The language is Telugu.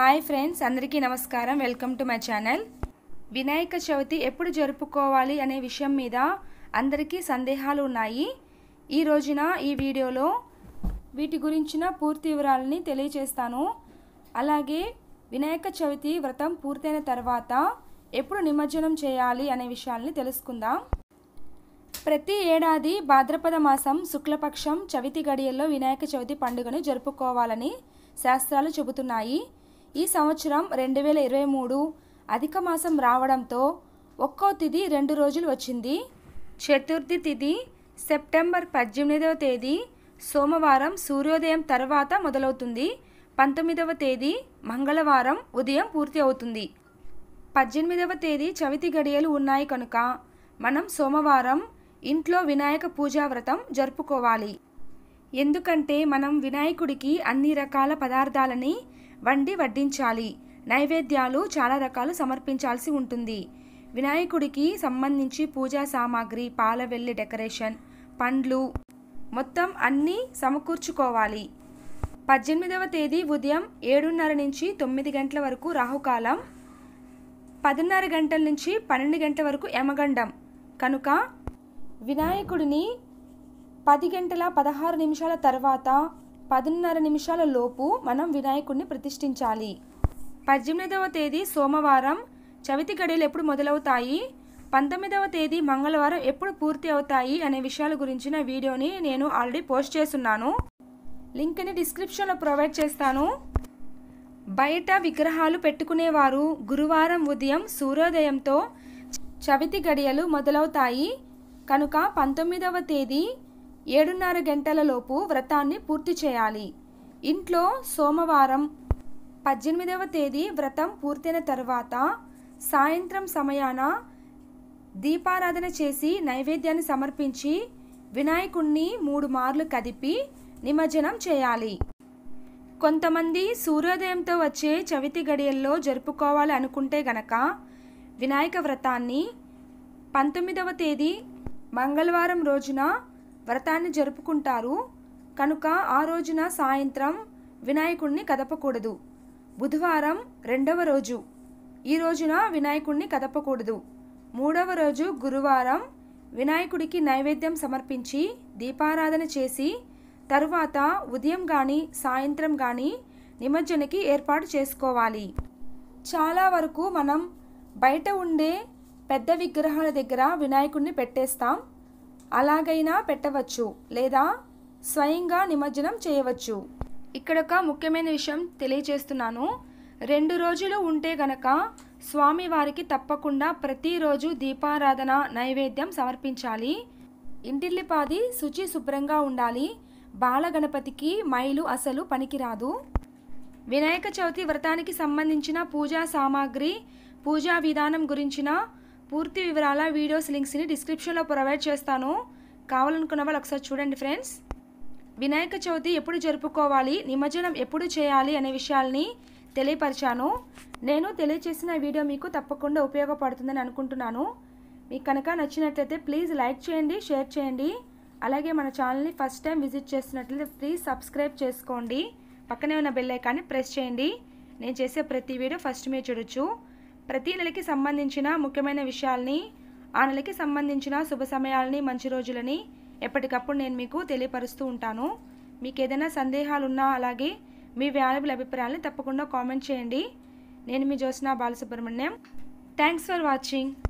హాయ్ ఫ్రెండ్స్ అందరికీ నమస్కారం welcome to my channel Vinayaka Chavithi ఎప్పుడు జరుపుకోవాలి అనే విషయం మీద అందరికీ సందేహాలు ఉన్నాయి ఈ రోజున ఈ వీడియోలో వీటి గురించిన పూర్తి వివరాలని తెలియజేస్తాను అలాగే వినాయక చవితి వ్రతం పూర్తయిన తర్వాత ఎప్పుడు నిమజ్జనం చేయాలి అనే విషయాల్ని తెలుసుకుందాం ప్రతి ఏడాది భాద్రపద మాసం శుక్లపక్షం చవితి గడియల్లో వినాయక చవితి పండుగను జరుపుకోవాలని శాస్త్రాలు చెబుతున్నాయి ఈ సంవత్సరం రెండు వేల ఇరవై మూడు అధిక మాసం రావడంతో ఒక్కో తిథి రెండు రోజులు వచ్చింది చతుర్థి తిథి సెప్టెంబర్ పద్దెనిమిదవ తేదీ సోమవారం సూర్యోదయం తర్వాత మొదలవుతుంది పంతొమ్మిదవ తేదీ మంగళవారం ఉదయం పూర్తి అవుతుంది పద్దెనిమిదవ తేదీ చవితి గడియలు ఉన్నాయి కనుక మనం సోమవారం ఇంట్లో వినాయక పూజా వ్రతం జరుపుకోవాలి ఎందుకంటే మనం వినాయకుడికి అన్ని రకాల పదార్థాలని వండి వడ్డించాలి నైవేద్యాలు చాలా రకాలు సమర్పించాల్సి ఉంటుంది వినాయకుడికి సంబంధించి పూజా సామాగ్రి పాలవెల్లి డెకరేషన్ పండ్లు మొత్తం అన్నీ సమకూర్చుకోవాలి పద్దెనిమిదవ తేదీ ఉదయం ఏడున్నర నుంచి తొమ్మిది గంటల వరకు రాహుకాలం పదిన్నర గంటల నుంచి పన్నెండు గంటల వరకు యమగండం కనుక వినాయకుడిని పది గంటల పదహారు నిమిషాల తర్వాత పదిన్నర నిమిషాల లోపు మనం వినాయకుడిని ప్రతిష్ఠించాలి పద్దెనిమిదవ తేదీ సోమవారం చవితి గడియలు ఎప్పుడు మొదలవుతాయి పంతొమ్మిదవ తేదీ మంగళవారం ఎప్పుడు పూర్తి అవుతాయి అనే విషయాల గురించిన వీడియోని నేను ఆల్రెడీ పోస్ట్ చేస్తున్నాను లింక్ని డిస్క్రిప్షన్లో ప్రొవైడ్ చేస్తాను బయట విగ్రహాలు పెట్టుకునేవారు గురువారం ఉదయం సూర్యోదయంతో చవితి గడియలు మొదలవుతాయి కనుక పంతొమ్మిదవ తేదీ ఏడున్నర గంటలలోపు వ్రతాన్ని పూర్తి చేయాలి ఇంట్లో సోమవారం పద్దెనిమిదవ తేదీ వ్రతం పూర్తయిన తర్వాత సాయంత్రం సమయాన దీపారాధన చేసి నైవేద్యాన్ని సమర్పించి వినాయకుణ్ణి మూడు మార్లు కదిపి నిమజ్జనం చేయాలి కొంతమంది సూర్యోదయంతో వచ్చే చవితి గడియల్లో జరుపుకోవాలి అనుకుంటే గనక వినాయక వ్రతాన్ని పంతొమ్మిదవ తేదీ మంగళవారం రోజున వ్రతాన్ని జరుపుకుంటారు కనుక ఆ రోజున సాయంత్రం వినాయకుణ్ణి కదపకూడదు బుధవారం రెండవ రోజు ఈ రోజున వినాయకుణ్ణి కదపకూడదు మూడవ రోజు గురువారం వినాయకుడికి నైవేద్యం సమర్పించి దీపారాధన చేసి తరువాత ఉదయం కానీ సాయంత్రం కానీ నిమజ్జనకి ఏర్పాటు చేసుకోవాలి చాలా వరకు మనం బయట ఉండే పెద్ద విగ్రహాల దగ్గర వినాయకుడిని పెట్టేస్తాం అలాగైనా పెట్టవచ్చు లేదా స్వయంగా నిమజ్జనం చేయవచ్చు ఇక్కడ ఒక ముఖ్యమైన విషయం తెలియజేస్తున్నాను రెండు రోజులు ఉంటే గనక స్వామివారికి తప్పకుండా ప్రతిరోజు దీపారాధన నైవేద్యం సమర్పించాలి ఇంటిల్లిపాది శుచి శుభ్రంగా ఉండాలి బాలగణపతికి మైలు అసలు పనికిరాదు వినాయక చవితి వ్రతానికి సంబంధించిన పూజా సామాగ్రి పూజా విధానం గురించిన పూర్తి వివరాల వీడియోస్ లింక్స్ని డిస్క్రిప్షన్లో ప్రొవైడ్ చేస్తాను కావాలనుకున్న వాళ్ళు ఒకసారి చూడండి ఫ్రెండ్స్ వినాయక చవితి ఎప్పుడు జరుపుకోవాలి నిమజ్జనం ఎప్పుడు చేయాలి అనే విషయాల్ని తెలియపరిచాను నేను తెలియచేసిన వీడియో మీకు తప్పకుండా ఉపయోగపడుతుందని అనుకుంటున్నాను మీకు కనుక నచ్చినట్లయితే ప్లీజ్ లైక్ చేయండి షేర్ చేయండి అలాగే మన ఛానల్ని ఫస్ట్ టైం విజిట్ చేస్తున్నట్లయితే ప్లీజ్ సబ్స్క్రైబ్ చేసుకోండి పక్కనే ఉన్న బెల్లైకాన్ని ప్రెస్ చేయండి నేను చేసే ప్రతి వీడియో ఫస్ట్ మీరు చూడొచ్చు ప్రతి నెలకి సంబంధించిన ముఖ్యమైన విషయాల్ని ఆ నెలకి సంబంధించిన శుభ సమయాలని మంచి రోజులని ఎప్పటికప్పుడు నేను మీకు తెలియపరుస్తూ ఉంటాను మీకు ఏదైనా సందేహాలున్నా అలాగే మీ వాల్యుబుల్ అభిప్రాయాలని తప్పకుండా కామెంట్ చేయండి నేను మీ Jyotsna Balasubrahmanyam thanks for watching